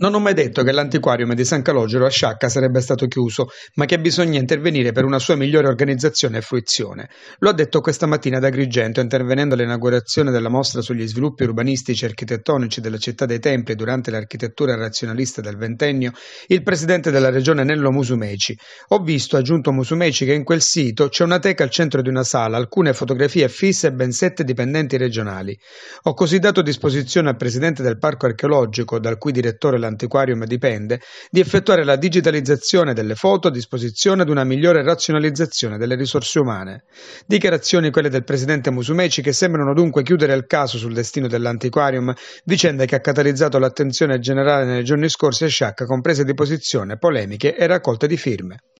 Non ho mai detto che l'antiquarium di San Calogero a Sciacca sarebbe stato chiuso, ma che bisogna intervenire per una sua migliore organizzazione e fruizione. Lo ha detto questa mattina ad Agrigento, intervenendo all'inaugurazione della mostra sugli sviluppi urbanistici e architettonici della città dei templi durante l'architettura razionalista del ventennio, il presidente della regione Nello Musumeci. Ho visto, ha aggiunto Musumeci, che in quel sito c'è una teca al centro di una sala, alcune fotografie fisse e ben sette dipendenti regionali. Ho così dato disposizione al presidente del parco archeologico, dal cui direttore la dell'antiquarium dipende, di effettuare la digitalizzazione delle foto a disposizione di una migliore razionalizzazione delle risorse umane. Dichiarazioni quelle del presidente Musumeci che sembrano dunque chiudere il caso sul destino dell'antiquarium, vicenda che ha catalizzato l'attenzione generale nei giorni scorsi a Sciacca con prese di posizione, polemiche e raccolte di firme.